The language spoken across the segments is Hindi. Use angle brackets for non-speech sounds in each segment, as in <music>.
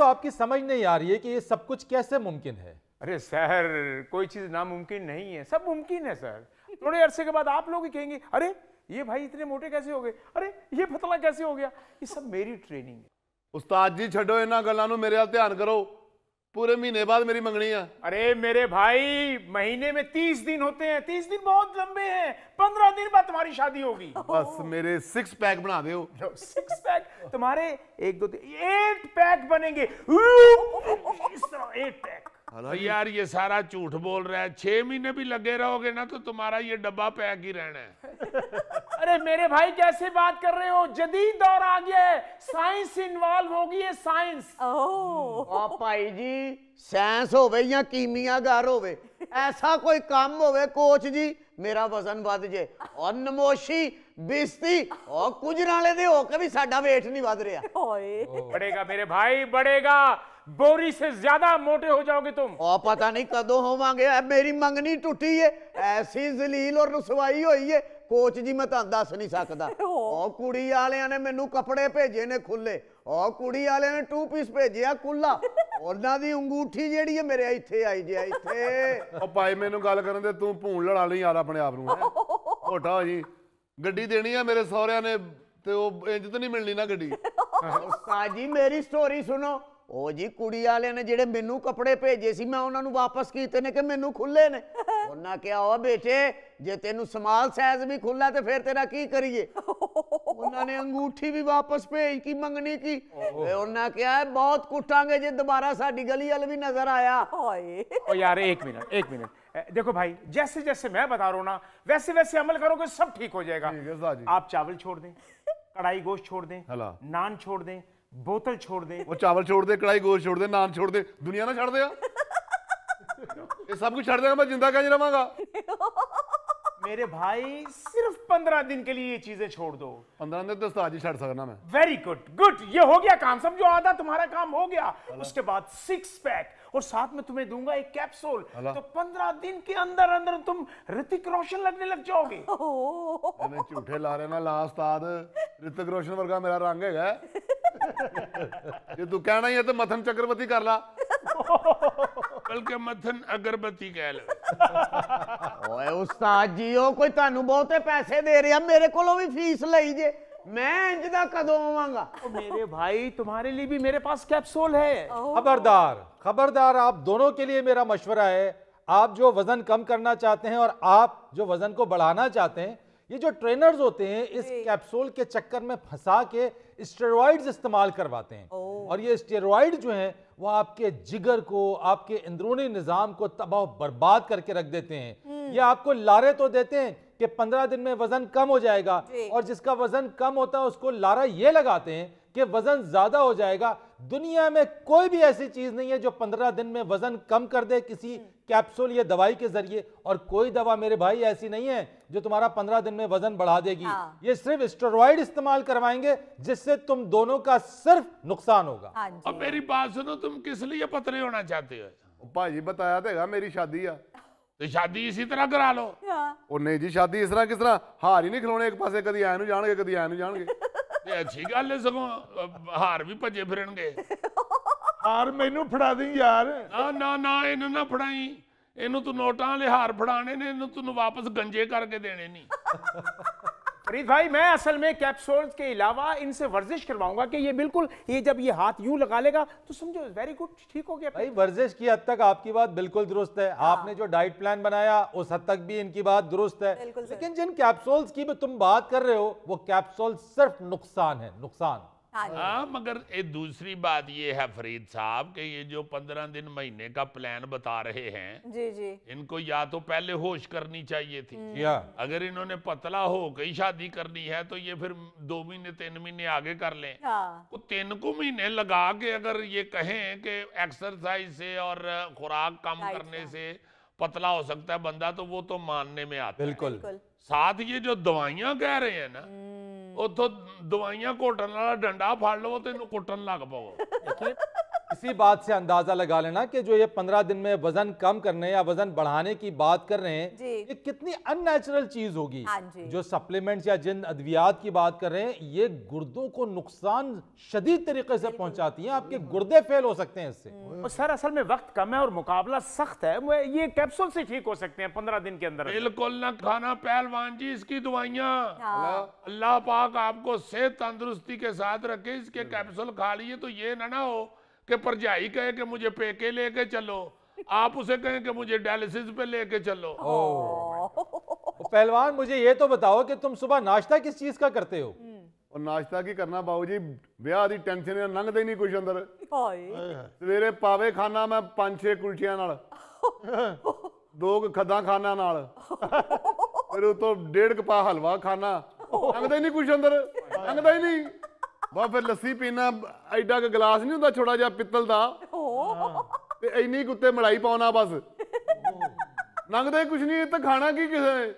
तो आपकी समझ नहीं आ रही है कि ये सब कुछ कैसे मुमकिन है अरे सर कोई चीज़ नामुमकिन नहीं है सब मुमकिन है सर थोड़े अरसे के बाद आप लोग ही कहेंगे अरे ये भाई इतने मोटे कैसे हो गए अरे ये पतला कैसे हो गया ये सब मेरी ट्रेनिंग है उस्ताद जी छो इन गलों मेरे ध्यान करो पूरे महीने बाद मेरी मंगनी है अरे मेरे भाई महीने में तीस दिन होते हैं तीस दिन बहुत लंबे हैं पंद्रह दिन बाद तुम्हारी शादी होगी बस मेरे सिक्स पैक बना दो सिक्स पैक तुम्हारे एक दो एट पैक बनेंगे एट पैक अरे यार ये सारा झूठ बोल रहा है छह महीने भी लगे रहोगे ना तो तुम्हारा ये डब्बा पैक ही रहना है <laughs> अरे मेरे भाई कैसे बात कर रहे हो जदीद दौर आ गया है साइंस इन्वॉल्व हो गई है साइंस ओ भाई जी साइंस हो होवे या कीमिया कीमियागार होवे ऐसा कोई काम हो गए कोच जी मेरा वजन ਵੱਧ ਜੇ ਔਰ ਨਮੋਸ਼ੀ ਬਿਸਤੀ ਔਰ ਕੁਜਰਾਲੇ ਦੇ दे ਕੇ ਵੀ ਸਾਡਾ वेट नहीं ਵੱਧ रहा ਓਏ ਬੜੇਗਾ ਮੇਰੇ ਭਾਈ ਬੜੇਗਾ बोरी से ज्यादा मोटे हो जाओगे तुम ओ पता नहीं कदों होवांगे मेरी मंगनी टूटी है ऐसी जलील और रसवाई हुई है ਕੋਚ ਜੀ ਮੈਂ ਤਾਂ ਦੱਸ ਨਹੀਂ ਸਕਦਾ <laughs> ਉਹ ਕੁੜੀ ਵਾਲਿਆਂ ਨੇ ਮੈਨੂੰ ਕੱਪੜੇ ਭੇਜੇ ਨੇ ਖੁੱਲੇ ਉਹ ਕੁੜੀ ਵਾਲਿਆਂ ਨੇ ਟੂ ਪੀਸ ਭੇਜਿਆ ਕੁੱਲਾ ਉਹਨਾਂ ਦੀ ਅੰਗੂਠੀ ਜਿਹੜੀ ਹੈ ਮੇਰੇ ਇੱਥੇ ਆਈ ਜੇ ਇੱਥੇ <laughs> ਉਹ ਭਾਈ ਮੈਨੂੰ ਗੱਲ ਕਰਨ ਦੇ ਤੂੰ ਭੂਣ ਲੜਾ ਲਈ ਯਾਰ ਆਪਣੇ ਆਪ ਨੂੰ ਓਟਾ <laughs> ਜੀ ਗੱਡੀ ਦੇਣੀ ਆ ਮੇਰੇ ਸਹੁਰਿਆਂ ਨੇ ਤੇ ਉਹ ਇੰਜ ਤਾਂ ਨਹੀਂ ਮਿਲਣੀ ਨਾ ਗੱਡੀ ਉਸਤਾਦ ਜੀ ਮੇਰੀ ਸਟੋਰੀ ਸੁਣੋ ਉਹ ਜੀ ਕੁੜੀ ਵਾਲਿਆਂ ਨੇ ਜਿਹੜੇ ਮੈਨੂੰ ਕੱਪੜੇ ਭੇਜੇ ਸੀ ਮੈਂ ਉਹਨਾਂ ਨੂੰ ਵਾਪਸ ਕੀਤੇ ਨੇ ਕਿ ਮੈਨੂੰ ਖੁੱਲੇ ਨੇ ਉਹਨਾਂ ਕਿਹਾ ਓ ਬੇਟੇ ਜੇ ਤੈਨੂੰ ਸਮਾਲ ਸਾਈਜ਼ ਵੀ ਖੁੱਲਾ ਤੇ ਫਿਰ ਤੇਰਾ ਕੀ ਕਰੀਏ ਉਹਨਾਂ ਨੇ ਅੰਗੂਠੀ ਵੀ ਵਾਪਸ ਭੇਜ ਕੀ ਮੰਗਣੀ ਕੀ ਤੇ ਉਹਨਾਂ ਕਿਹਾ ਬਹੁਤ ਕੁੱਟਾਂਗੇ ਜੇ ਦੁਬਾਰਾ ਸਾਡੀ ਗਲੀ ਵੀ ਨਜ਼ਰ ਆਇਆ यार एक मिनट एक मिनट देखो भाई जैसे जैसे मैं बता रहा ना वैसे वैसे अमल करोगे सब ठीक हो जाएगा आप चावल छोड़ दे कढ़ाई गोश्त छोड़ दे नान छोड़ दे बोतल छोड़ दें वो चावल छोड़ दे कढ़ाई गोश्त छोड़ दे नान छोड़ दे दुनिया ना दे ये सब कुछ छड़ देगा मैं जिंदा कैसे रवांगा <laughs> मेरे भाई सिर्फ पंद्रह दिन के लिए ये चीजें छोड़ दो पंद्रह दिन तो आज ही छड़ सकना मैं वेरी गुड गुड ये हो गया काम समझो आधा तुम्हारा काम हो गया उसके बाद सिक्स पैक और साथ में तुम्हें दूंगा एक कैप्सूल तो पंद्रह दिन के अंदर अंदर तुम ऋतिक रोशन लगने लग जाओगे मैंने <laughs> झूठे ला रहे ना लास्ट आद ऋतिक रोशन वर्गा मेरा रंग है <laughs> ये तू कहना ही है तो मथन चक्रवर्ती कर ला ਅਕਲ मथन अगरबत्ती कह लो ओए उस्ताद जी ओ कोई तानू ਤੁਹਾਨੂੰ पैसे दे रहे हैं मेरे को भी फीस ਲਈ जे मैं इंजदा कदों आवांगा मेरे भाई तुम्हारे लिए भी मेरे पास कैप्सूल है खबरदार खबरदार आप दोनों के लिए मेरा मशवरा है आप जो वजन कम करना चाहते हैं और आप जो वजन को बढ़ाना चाहते हैं ये जो ट्रेनर्स होते हैं इस कैप्सूल के चक्कर में फंसा के स्टेरॉइड्स इस्तेमाल करवाते हैं और ये स्टेरॉइड जो हैं वो आपके जिगर को आपके अंदरूनी निज़ाम को तबाह बर्बाद करके रख देते हैं हम्म। ये आपको लारे तो देते हैं कि पंद्रह दिन में वजन कम हो जाएगा और जिसका वजन कम होता है उसको लारा ये लगाते हैं कि वजन ज्यादा हो जाएगा दुनिया में कोई भी ऐसी चीज नहीं है जो पंद्रह दिन में वजन कम कर दे किसी हम्म। कैप्सूल या दवाई के जरिए और कोई दवा मेरे भाई ऐसी नहीं है जो तुम्हारा पंद्रह दिन में वजन बढ़ा देगी हाँ। ये सिर्फ स्टेरॉइड इस्तेमाल करवाएंगे जिससे तुम दोनों का सिर्फ नुकसान होगा हाँ अब मेरी बात सुनो तुम किस लिए पतले होना चाहते हो भाजी बताया तो मेरी शादी है तो शादी इसी तरह करा लो हाँ। नहीं जी शादी इस तरह किस तरह हार ही नहीं खिलौने एक पास ਪਾਸੇ आए ਐ ਨੂੰ ਜਾਣਗੇ ਕਦੀ ਐ ਨੂੰ ਤੇ ਅੱਛੀ ਗੱਲ ਹੈ ਸਗੋਂ ਹਾਰ ਵੀ ਭੱਜੇ ਫਿਰਣਗੇ ਹਾਰ ਮੈਨੂੰ ਫੜਾ ਦੇ ਯਾਰ ਨਾ ਨਾ ਨਾ ਇਹਨੂੰ ਨਾ ਫੜਾਈ ਇਹਨੂੰ ਤੂੰ ਨੋਟਾਂ ਵਾਲੇ ਹਾਰ ਫੜਾਣੇ ਨੇ ਇਹਨੂੰ ਤੂੰ ਵਾਪਸ ਗੰਜੇ ਕਰਕੇ ਦੇਣੇ ਨਹੀਂ फरीद भाई मैं असल में कैप्सूल के अलावा इनसे वर्जिश करवाऊंगा कि ये बिल्कुल ये जब ये हाथ यूं लगा लेगा तो समझो वेरी गुड ठीक हो गया भाई वर्जिश की हद तक आपकी बात बिल्कुल दुरुस्त है हाँ। आपने जो डाइट प्लान बनाया उस हद तक भी इनकी बात दुरुस्त है लेकिन जिन कैप्सूल्स की भी तुम बात कर रहे हो वो कैप्सूल सिर्फ नुकसान है नुकसान हाँ, हाँ मगर ये दूसरी बात ये है फरीद साहब कि ये जो पंद्रह दिन महीने का प्लान बता रहे हैं जी जी इनको या तो पहले होश करनी चाहिए थी हम्म। या अगर इन्होंने पतला हो गई शादी करनी है तो ये फिर दो महीने तीन महीने आगे कर लें तो तीन को महीने लगा के अगर ये कहें कि एक्सरसाइज से और खुराक कम करने हाँ। से पतला हो सकता है बंदा तो वो तो मानने में आता बिल्कुल साथ ये जो दवाइयां कह रहे हैं ना हम्म। ਉੱਥੋਂ ਦਵਾਈਆਂ ਘੋਟਣ ਵਾਲਾ ਡੰਡਾ ਫੜ ਲਵੋ ਤੇ ਇਹਨੂੰ ਕੁੱਟਣ ਲੱਗ ਪਵੋ इसी बात से अंदाजा लगा लेना कि जो ये पंद्रह दिन में वजन कम करने या वजन बढ़ाने की बात कर रहे हैं ये कितनी अननेचुरल चीज होगी हाँ जो सप्लीमेंट्स या जिन अद्वियात की बात कर रहे हैं ये गुर्दों को नुकसान शदीद तरीके से पहुंचाती है आपके गुर्दे फेल हो सकते हैं इससे हम्म। और सर असल में वक्त कम है और मुकाबला सख्त है ये कैप्सूल से ठीक हो सकते हैं पंद्रह दिन के अंदर बिल्कुल ना खाना पहलवान जी इसकी दवाइयाँ हाँ। अल्लाह पाक आपको सेहत तंदुरुस्ती के साथ रखे इसके कैप्सूल खा लिए तो ये ना ना हो કે પરજહાઈ કહે કે મુજે પે કે લેકે ચલો આપ ઉસે કહે કે મુજે ડાયલિસિસ પે લેકે ચલો ઓ પલવાન મુજે યે તો બતાવો કે તુમ સુબહ નાસ્તા કિસ ચીઝ કા કરતે હો ઓર નાસ્તા કી કરના બાઉજી વ્યાહ આદી ટેન્શન હે લંગ દે ની કુછ અંદર ઓય મેરે પાવે ખાના મે 5 6 કુલટિયા નલ દોક ખદા ખાના નલ ઓર ઉતો 1.5 ક પા હલવા ખાના આંગ દે ની કુછ અંદર આંગ દે ની ਵਾ ਫਿਰ ਲੱਸੀ ਪੀਣਾ ਐਡਾ ਕ ਗਲਾਸ ਨਹੀਂ ਹੁੰਦਾ ਛੋੜਾ ਜਿਹਾ ਪਿੱਤਲ ਦਾ ਤੇ ਇੰਨੀ ਕੁੱਤੇ ਮੜਾਈ ਪਾਉਣਾ ਬਸ ਲੰਗਦੇ ਕੁਛ ਨਹੀਂ ਇਹ ਤਾਂ ਖਾਣਾ ਕੀ ਕਿਸੇ ਨੇ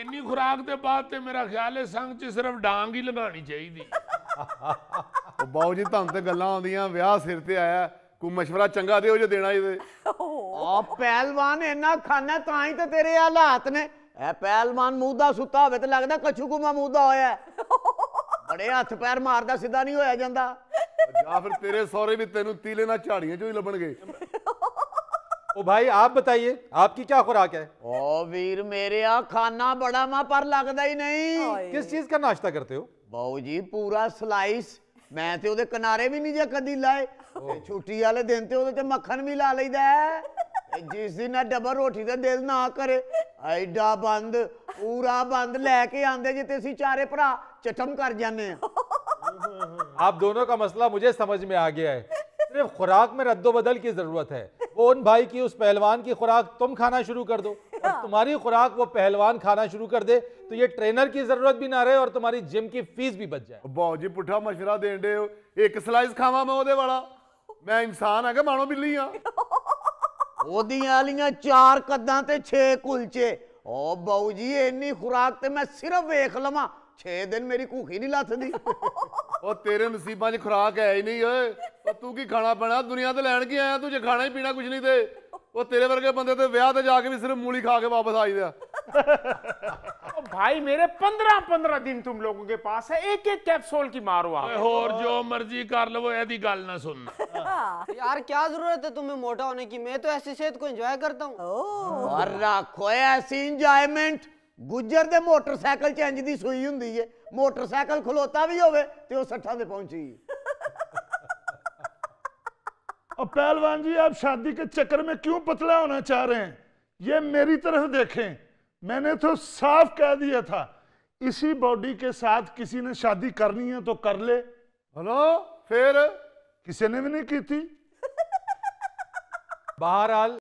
ਇੰਨੀ ਖੁਰਾਕ ਦੇ ਬਾਅਦ ਤੇ ਮੇਰਾ ਖਿਆਲ ਹੈ ਸੰਗ 'ਚ ਸਿਰਫ ਡਾਂਗ ਹੀ ਲਗਾਣੀ ਚਾਹੀਦੀ ਉਹ ਬਾਉ ਜੀ ਤੁਹਾਨੂੰ ਤੇ ਗੱਲਾਂ ਆਉਂਦੀਆਂ ਵਿਆਹ ਸਿਰ ਤੇ ਆਇਆ ਕੋਈ مشورہ ਚੰਗਾ ਦਿਓ ਜੇ ਦੇਣਾ ਇਹਦੇ ਆ ਪਹਿਲਵਾਨ ਇੰਨਾ ਖਾਣਾ ਤਾਂ ਹੀ ਤੇ ਤੇਰੇ ਹਾਲਾਤ ਨੇ ਇਹ ਪਹਿਲਵਾਨ ਮੂਦਾ ਸੁੱਤਾ ਹੋਵੇ ਤੇ ਲੱਗਦਾ ਕਛੂ ਕੁਮਾ ਮੂਦਾ ਹੋਇਆ ਅੜੇ ਹੱਥ ਪੈਰ ਮਾਰਦਾ ਸਿੱਧਾ ਨਹੀਂ ਹੋਇਆ ਜਾਂਦਾ ਜਾਂ ਫਿਰ ਤੇਰੇ ਸਹੁਰੇ भी ਤੈਨੂੰ ਤੀਲੇ ਨਾਲ ਝਾੜੀਆਂ ਚੋਂ ਹੀ ਲੱਭਣਗੇ ओ भाई आप बताइए आपकी क्या खुराक है ओ वीर मेरे यहाँ खाना बड़ा माँ पर लगता ही नहीं किस चीज का नाश्ता करते हो बाऊ जी पूरा सलाइस मैं तो किनारे भी नहीं जे कदी लाए छुट्टी वाले दिन तो मक्खन भी ला लेदा है जिस दिन ਇਹ रोटी ਰੋਟੀ दिल ना करे ऐडा बंद पूरा बंद लैके आते जिते ਆਂਦੇ चारे भरा चटम कर जाने आप दोनों का मसला मुझे समझ में आ गया है सिर्फ खुराक में रद्दो बदल की जरूरत है वो उन भाई की उस पहलवान की खुराक तुम खाना शुरू कर दो और हाँ। तुम्हारी खुराक वो पहलवान खाना शुरू कर दे तो ये ट्रेनर की जरूरत भी ना रहे और तुम्हारी जिम की फीस भी बच जाए बाओ जी पुठा मशरा दे एक स्लाइस खावा मैं वाला मैं इंसान आ के मानो बिल्ली हाँ <laughs> ਉਹਦੀਆਂ ਵਾਲੀਆਂ ਚਾਰ ਕੱਦਾਂ ਤੇ 6 ਕੁਲਚੇ ਓ ਬਾਊ ਜੀ ਇੰਨੀ ਖੁਰਾਕ ਤੇ ਮੈਂ ਸਿਰਫ ਵੇਖ ਲਵਾਂ 6 ਦਿਨ ਮੇਰੀ ਭੁੱਖ ਹੀ ਨਹੀਂ ਲੱਥਦੀ ਉਹ ਤੇਰੇ ਨਸੀਬਾਂ 'ਚ ਖੁਰਾਕ ਹੈ ਹੀ ਨਹੀਂ ਓਏ ਉਹ ਤੂੰ ਕੀ ਖਾਣਾ ਪੈਣਾ ਦੁਨੀਆ ਤੇ ਲੈਣ ਕੇ ਆਇਆ ਤੂੰ ਜੇ ਖਾਣਾ ਹੀ ਪੀਣਾ ਕੁਝ ਨਹੀਂ ਤੇ ਉਹ ਤੇਰੇ ਵਰਗੇ ਬੰਦੇ ਤੇ ਵਿਆਹ ਤੇ ਜਾ ਕੇ ਵੀ ਸਿਰਫ ਮੂਲੀ ਖਾ ਕੇ ਵਾਪਸ ਆਈਦਾ तो <laughs> भाई मेरे पंद्रह पंद्रह दिन तुम लोगों के पास है एक एक कैप्सूल की मारो आप और जो मर्जी कर लो ऐसी गाल ना सुन <laughs> यार क्या जरूरत है तुम्हें मोटा होने की मैं तो ऐसी सेहत को एंजॉय करता हूँ और रखो ऐसी इंजॉयमेंट गुजर दे मोटरसाइकिल चेंज दी सुई ਸੂਈ ਹੁੰਦੀ ਏ ਮੋਟਰਸਾਈਕਲ ਖਲੋਤਾ ਵੀ ਹੋਵੇ ਤੇ ਉਹ ਸੱਠਾਂ ਤੇ अब पहलवान जी आप शादी के चक्कर में क्यों पतला होना चाह रहे हैं ये मेरी तरफ देखें मैंने तो साफ कह दिया था इसी बॉडी के साथ किसी ने शादी करनी है तो कर ले हेलो फिर किसी ने भी नहीं की थी बहरहाल